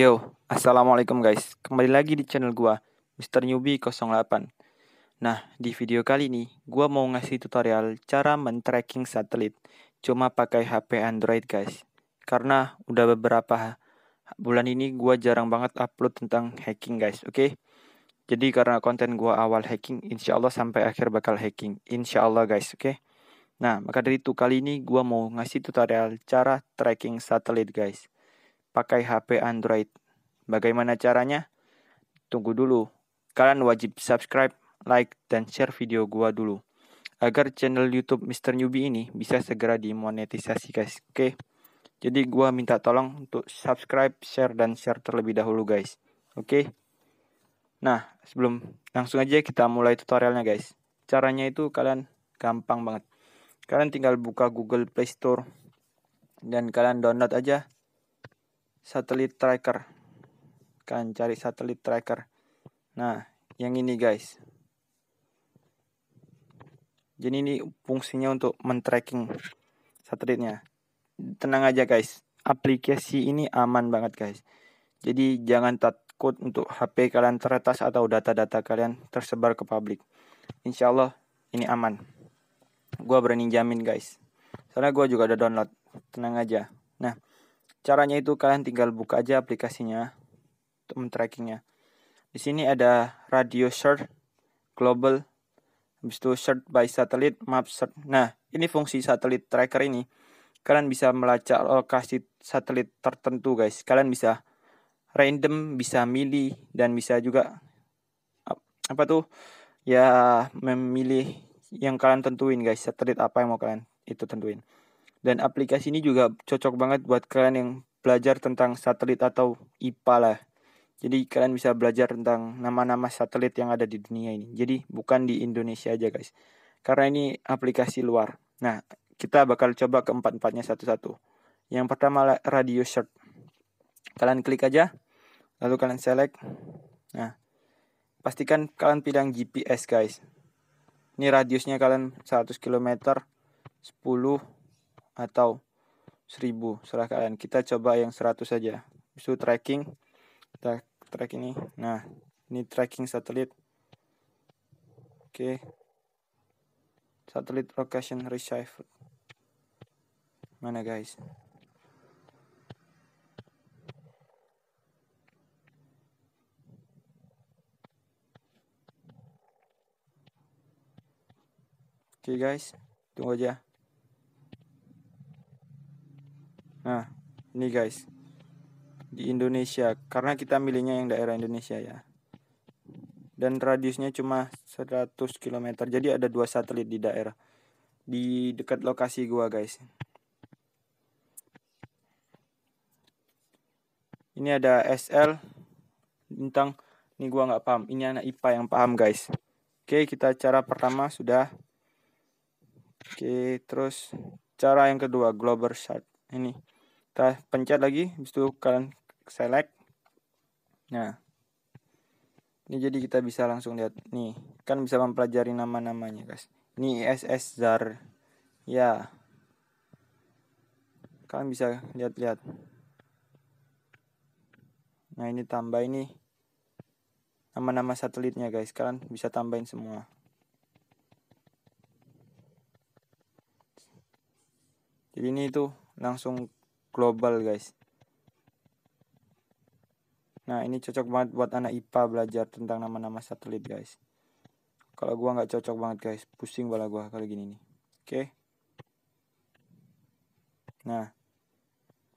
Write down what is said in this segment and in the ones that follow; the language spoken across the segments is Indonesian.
Yo, assalamualaikum guys. Kembali lagi di channel gua, Mr. Newbie 08. Nah, di video kali ini gua mau ngasih tutorial cara men-tracking satelit cuma pakai HP Android guys. Karena udah beberapa bulan ini gua jarang banget upload tentang hacking guys, oke? Okay? Jadi karena konten gua awal hacking, insya Allah sampai akhir bakal hacking, insya Allah guys, oke? Okay? Nah, maka dari itu kali ini gua mau ngasih tutorial cara tracking satelit guys pakai HP Android. Bagaimana caranya? Tunggu dulu. Kalian wajib subscribe, like, dan share video gua dulu. Agar channel YouTube Mr. Newbie ini bisa segera dimonetisasi guys. Oke. Jadi gua minta tolong untuk subscribe, share, dan share terlebih dahulu guys. Oke. Nah, sebelum langsung aja kita mulai tutorialnya guys. Caranya itu kalian gampang banget. Kalian tinggal buka Google Play Store dan kalian download aja satelit tracker. Kan cari satelit tracker. Nah, yang ini guys. Jadi ini fungsinya untuk men-tracking satelitnya. Tenang aja guys, aplikasi ini aman banget guys. Jadi jangan takut untuk HP kalian teretas atau data-data kalian tersebar ke publik. Insya Allah ini aman. Gua berani jamin guys. Soalnya gua juga ada download. Tenang aja. Nah, Caranya itu kalian tinggal buka aja aplikasinya untuk men trackingnya. Di sini ada radio search global, habis itu search by satellite map search. Nah, ini fungsi satelit tracker ini. Kalian bisa melacak lokasi satelit tertentu, guys. Kalian bisa random, bisa milih dan bisa juga apa tuh? Ya memilih yang kalian tentuin, guys. Satelit apa yang mau kalian itu tentuin. Dan aplikasi ini juga cocok banget buat kalian yang belajar tentang satelit atau IPA lah. Jadi kalian bisa belajar tentang nama-nama satelit yang ada di dunia ini. Jadi bukan di Indonesia aja guys. Karena ini aplikasi luar. Nah, kita bakal coba keempat-empatnya satu-satu. Yang pertama radio search. Kalian klik aja. Lalu kalian select. Nah, pastikan kalian pilih GPS guys. Ini radiusnya kalian 100 km, 10, atau 1000 serah kalian kita coba yang 100 saja itu tracking kita track ini nah ini tracking satelit oke satelit location receiver mana guys Oke okay guys, tunggu aja. Ini guys. Di Indonesia karena kita milihnya yang daerah Indonesia ya. Dan radiusnya cuma 100 km. Jadi ada dua satelit di daerah di dekat lokasi gua guys. Ini ada SL bintang. Ini gua nggak paham. Ini anak IPA yang paham guys. Oke, kita cara pertama sudah. Oke, terus cara yang kedua global shot ini kita pencet lagi habis itu kalian select nah ini jadi kita bisa langsung lihat nih kan bisa mempelajari nama-namanya guys ini ISS ZAR ya kalian bisa lihat-lihat nah ini tambah ini nama-nama satelitnya guys kalian bisa tambahin semua jadi ini itu langsung global guys nah ini cocok banget buat anak IPA belajar tentang nama-nama satelit guys kalau gua nggak cocok banget guys pusing bala gua kalau gini nih oke okay. nah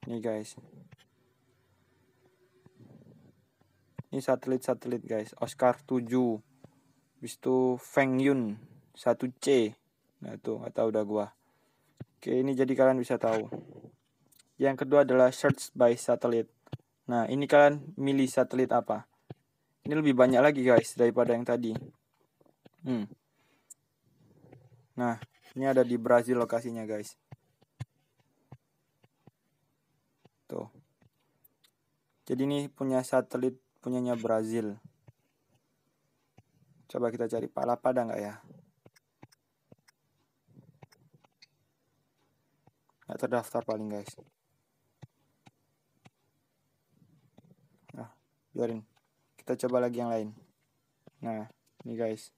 ini guys ini satelit-satelit guys Oscar 7 habis itu Feng Yun 1C nah tuh atau udah gua oke ini jadi kalian bisa tahu yang kedua adalah search by satelit. Nah, ini kalian milih satelit apa? Ini lebih banyak lagi guys daripada yang tadi. Hmm. Nah, ini ada di Brazil lokasinya guys. Tuh. Jadi ini punya satelit punyanya Brazil. Coba kita cari palapa ada nggak ya? Nggak terdaftar paling guys. biarin kita coba lagi yang lain nah ini guys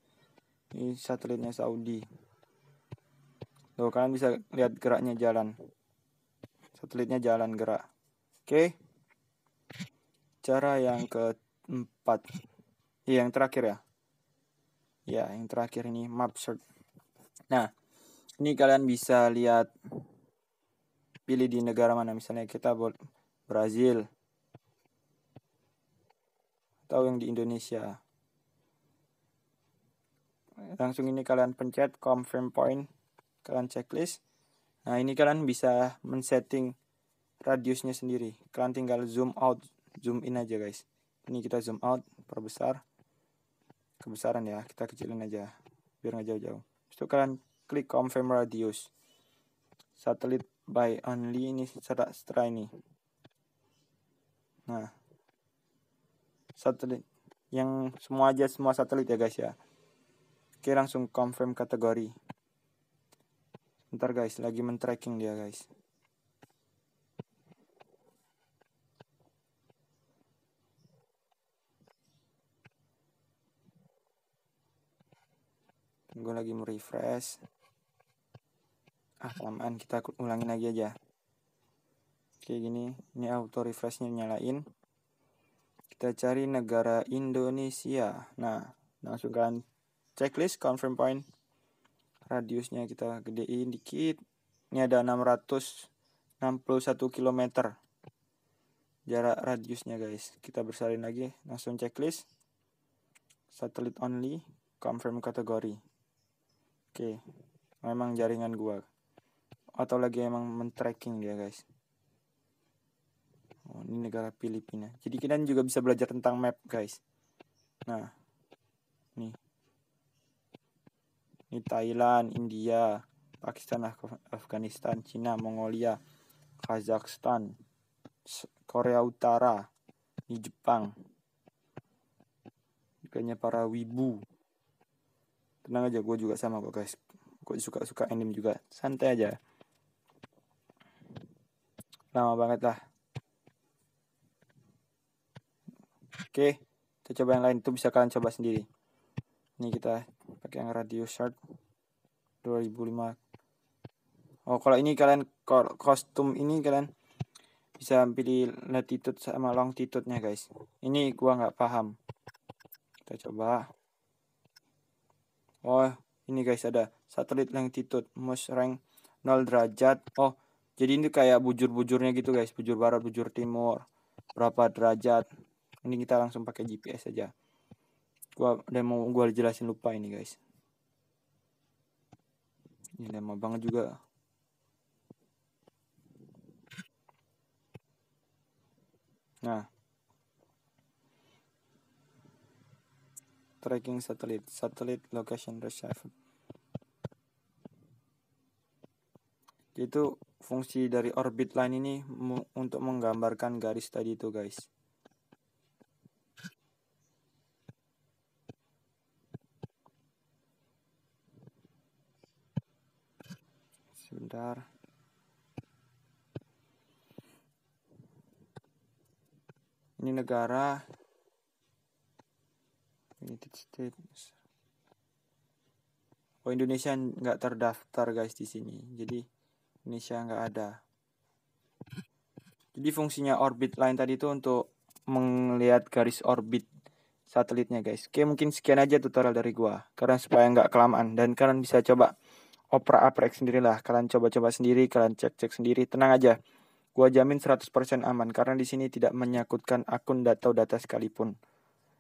ini satelitnya Saudi Tuh kalian bisa lihat geraknya jalan. Satelitnya jalan gerak. Oke. Cara yang keempat. Iya, yang terakhir ya. Ya, yang terakhir ini map search. Nah, ini kalian bisa lihat pilih di negara mana misalnya kita buat Brazil atau yang di Indonesia langsung ini kalian pencet confirm point kalian checklist nah ini kalian bisa men-setting radiusnya sendiri kalian tinggal zoom out zoom in aja guys ini kita zoom out perbesar kebesaran ya kita kecilin aja biar nggak jauh-jauh itu kalian klik confirm radius satelit by only ini secara setelah ini nah satelit yang semua aja semua satelit ya guys ya oke langsung confirm kategori ntar guys lagi men tracking dia guys gue lagi mau refresh ah kelamaan kita ulangin lagi aja oke gini ini auto refreshnya nyalain kita cari negara Indonesia. Nah, langsung kan checklist confirm point. Radiusnya kita gedein dikit. Ini ada 661 km. Jarak radiusnya guys. Kita bersalin lagi. Langsung checklist. Satelit only. Confirm kategori. Oke. Okay. Memang jaringan gua. Atau lagi emang men-tracking dia guys ini negara Filipina. Jadi kalian juga bisa belajar tentang map, guys. Nah, nih. Ini Thailand, India, Pakistan, Af Afghanistan, Cina, Mongolia, Kazakhstan, Korea Utara, ini Jepang. Kayaknya para wibu. Tenang aja, gue juga sama kok guys. Gue suka-suka anime juga. Santai aja. Lama banget lah. Oke, kita coba yang lain itu bisa kalian coba sendiri. Ini kita pakai yang radio shard 2005. Oh, kalau ini kalian kostum ini kalian bisa pilih latitude sama longitude-nya, guys. Ini gua nggak paham. Kita coba. Oh, ini guys ada satelit longitude most rank 0 derajat. Oh, jadi ini kayak bujur-bujurnya gitu, guys. Bujur barat, bujur timur. Berapa derajat? ini kita langsung pakai GPS aja gua udah mau gua jelasin lupa ini guys ini lama banget juga nah tracking satelit satelit location receiver itu fungsi dari orbit line ini untuk menggambarkan garis tadi itu guys sebentar ini negara United States oh Indonesia nggak terdaftar guys di sini jadi Indonesia nggak ada jadi fungsinya orbit line tadi itu untuk melihat garis orbit satelitnya guys oke mungkin sekian aja tutorial dari gua karena supaya nggak kelamaan dan kalian bisa coba opera-aprek sendirilah. Kalian coba-coba sendiri, kalian cek-cek sendiri. Tenang aja. Gua jamin 100% aman karena di sini tidak menyakutkan akun data data sekalipun.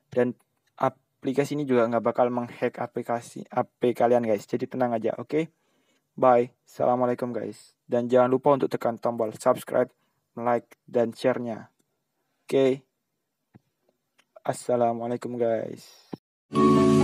Dan aplikasi ini juga nggak bakal menghack aplikasi AP kalian guys. Jadi tenang aja, oke? Okay? Bye. Assalamualaikum guys. Dan jangan lupa untuk tekan tombol subscribe, like, dan share-nya. Oke. Okay? Assalamualaikum guys.